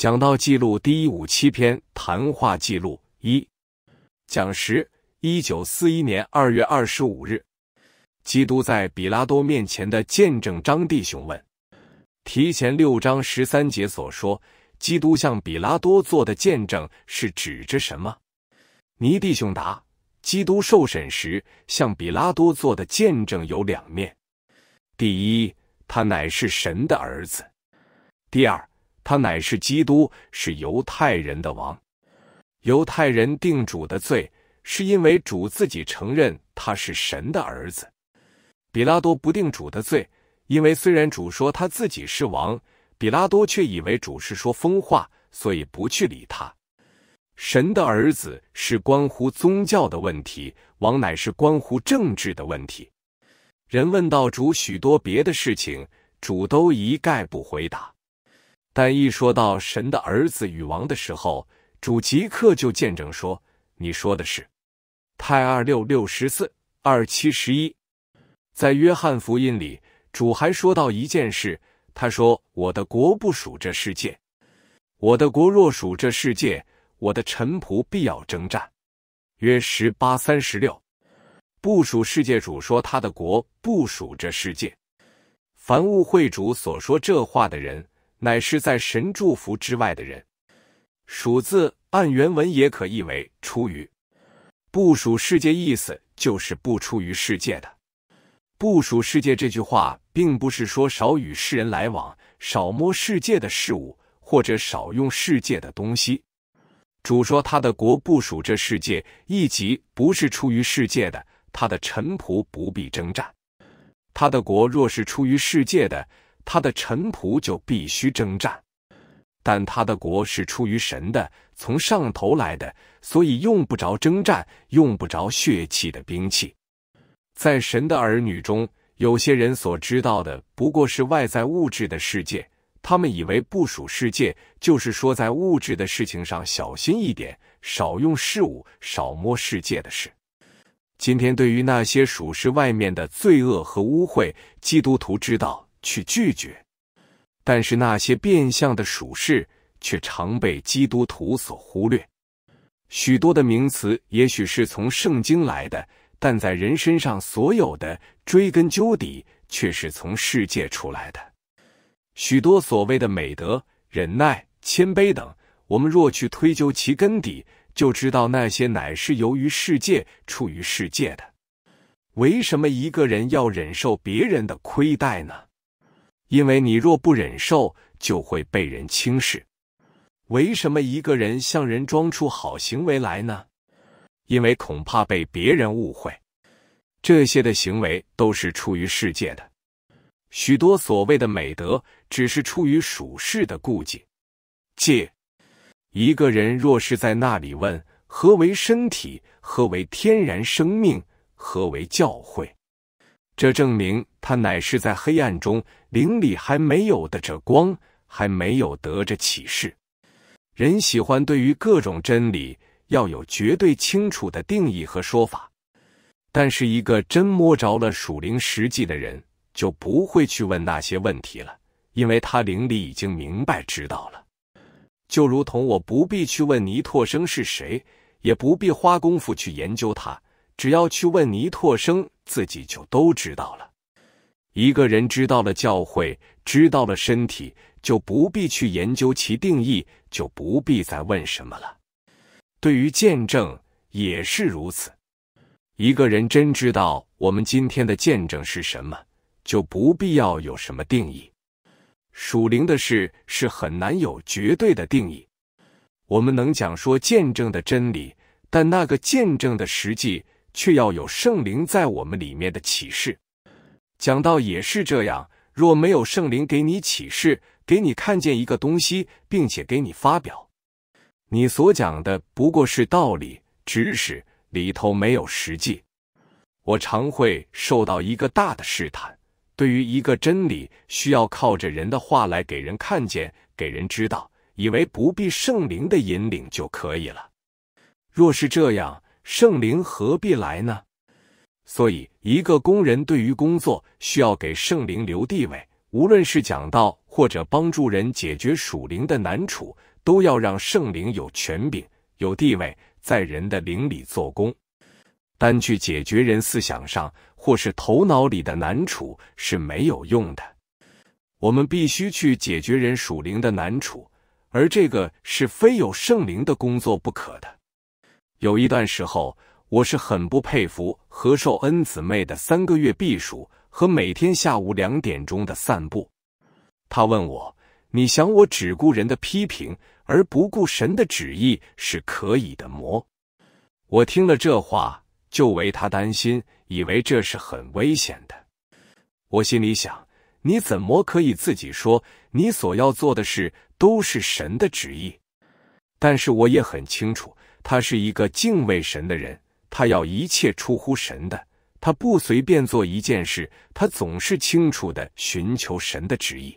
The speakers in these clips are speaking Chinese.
讲到记录第一五七篇谈话记录一讲时，一九四一年二月二十五日，基督在比拉多面前的见证。张弟兄问：提前六章十三节所说，基督向比拉多做的见证是指着什么？尼弟兄答：基督受审时向比拉多做的见证有两面，第一，他乃是神的儿子；第二。他乃是基督，是犹太人的王。犹太人定主的罪，是因为主自己承认他是神的儿子。比拉多不定主的罪，因为虽然主说他自己是王，比拉多却以为主是说疯话，所以不去理他。神的儿子是关乎宗教的问题，王乃是关乎政治的问题。人问到主许多别的事情，主都一概不回答。但一说到神的儿子与王的时候，主即刻就见证说：“你说的是。”太二六六十四二七十一，在约翰福音里，主还说到一件事，他说：“我的国不属这世界。我的国若属这世界，我的臣仆必要征战。”约十八三十六，不属世界。主说他的国不属这世界。凡误会主所说这话的人。乃是在神祝福之外的人。属字按原文也可译为出于，不属世界意思就是不出于世界的。不属世界这句话，并不是说少与世人来往，少摸世界的事物，或者少用世界的东西。主说他的国不属这世界，意即不是出于世界的。他的臣仆不必征战。他的国若是出于世界的。他的臣仆就必须征战，但他的国是出于神的，从上头来的，所以用不着征战，用不着血气的兵器。在神的儿女中，有些人所知道的不过是外在物质的世界，他们以为不属世界，就是说在物质的事情上小心一点，少用事物，少摸世界的事。今天对于那些属实外面的罪恶和污秽，基督徒知道。去拒绝，但是那些变相的属事却常被基督徒所忽略。许多的名词也许是从圣经来的，但在人身上，所有的追根究底，却是从世界出来的。许多所谓的美德、忍耐、谦卑等，我们若去推究其根底，就知道那些乃是由于世界处于世界的。为什么一个人要忍受别人的亏待呢？因为你若不忍受，就会被人轻视。为什么一个人向人装出好行为来呢？因为恐怕被别人误会。这些的行为都是出于世界的许多所谓的美德，只是出于属世的顾忌。借一个人若是在那里问何为身体，何为天然生命，何为教诲。这证明他乃是在黑暗中灵里还没有的这光还没有得着启示。人喜欢对于各种真理要有绝对清楚的定义和说法，但是一个真摸着了属灵实际的人就不会去问那些问题了，因为他灵里已经明白知道了。就如同我不必去问尼拓生是谁，也不必花功夫去研究他。只要去问尼拓生，自己就都知道了。一个人知道了教诲，知道了身体，就不必去研究其定义，就不必再问什么了。对于见证也是如此。一个人真知道我们今天的见证是什么，就不必要有什么定义。属灵的事是很难有绝对的定义。我们能讲说见证的真理，但那个见证的实际。却要有圣灵在我们里面的启示。讲到也是这样，若没有圣灵给你启示，给你看见一个东西，并且给你发表，你所讲的不过是道理、知识，里头没有实际。我常会受到一个大的试探，对于一个真理，需要靠着人的话来给人看见、给人知道，以为不必圣灵的引领就可以了。若是这样，圣灵何必来呢？所以，一个工人对于工作需要给圣灵留地位。无论是讲道或者帮助人解决属灵的难处，都要让圣灵有权柄、有地位，在人的灵里做工。单去解决人思想上或是头脑里的难处是没有用的。我们必须去解决人属灵的难处，而这个是非有圣灵的工作不可的。有一段时候，我是很不佩服何寿恩姊妹的三个月避暑和每天下午两点钟的散步。他问我：“你想我只顾人的批评而不顾神的旨意是可以的吗？”我听了这话，就为他担心，以为这是很危险的。我心里想：“你怎么可以自己说你所要做的事都是神的旨意？”但是我也很清楚。他是一个敬畏神的人，他要一切出乎神的，他不随便做一件事，他总是清楚的寻求神的旨意。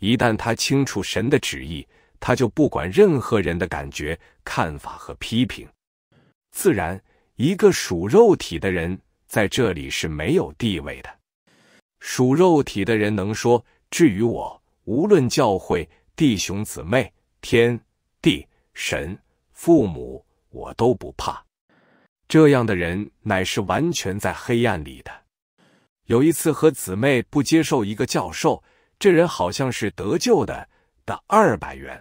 一旦他清楚神的旨意，他就不管任何人的感觉、看法和批评。自然，一个属肉体的人在这里是没有地位的。属肉体的人能说：“至于我，无论教会、弟兄姊妹、天、地、神。”父母我都不怕，这样的人乃是完全在黑暗里的。有一次和姊妹不接受一个教授，这人好像是得救的，的二百元，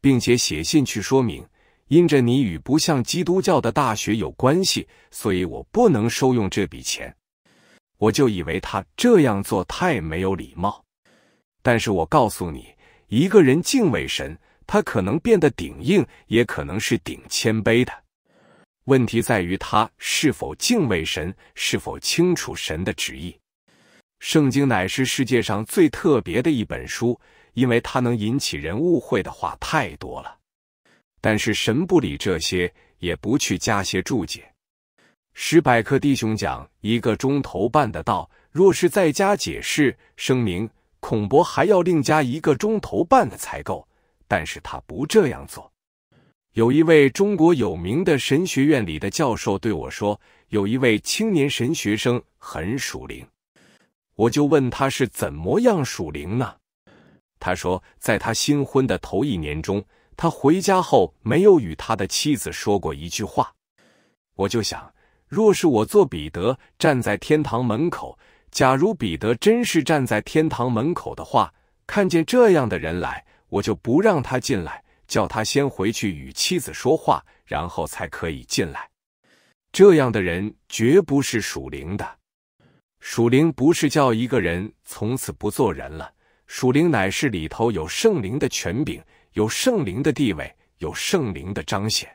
并且写信去说明，因着你与不像基督教的大学有关系，所以我不能收用这笔钱。我就以为他这样做太没有礼貌，但是我告诉你，一个人敬畏神。他可能变得顶硬，也可能是顶谦卑的。问题在于他是否敬畏神，是否清楚神的旨意。圣经乃是世界上最特别的一本书，因为它能引起人误会的话太多了。但是神不理这些，也不去加些注解。史百科弟兄讲一个钟头半的道，若是在加解释、声明，恐博还要另加一个钟头半的才够。但是他不这样做。有一位中国有名的神学院里的教授对我说：“有一位青年神学生很属灵。”我就问他是怎么样属灵呢？他说：“在他新婚的头一年中，他回家后没有与他的妻子说过一句话。”我就想，若是我做彼得站在天堂门口，假如彼得真是站在天堂门口的话，看见这样的人来。我就不让他进来，叫他先回去与妻子说话，然后才可以进来。这样的人绝不是属灵的。属灵不是叫一个人从此不做人了，属灵乃是里头有圣灵的权柄，有圣灵的地位，有圣灵的彰显。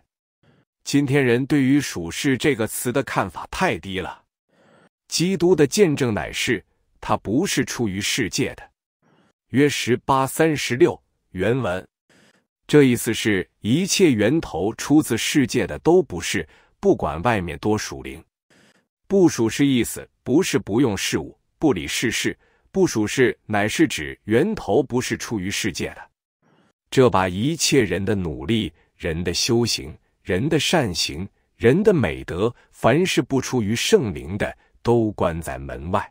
今天人对于属世这个词的看法太低了。基督的见证乃是，他不是出于世界的。约十八三十六。原文，这意思是：一切源头出自世界的都不是。不管外面多属灵，不属是意思不是不用事物，不理世事。不属是乃是指源头不是出于世界的。这把一切人的努力、人的修行、人的善行、人的美德，凡是不出于圣灵的，都关在门外。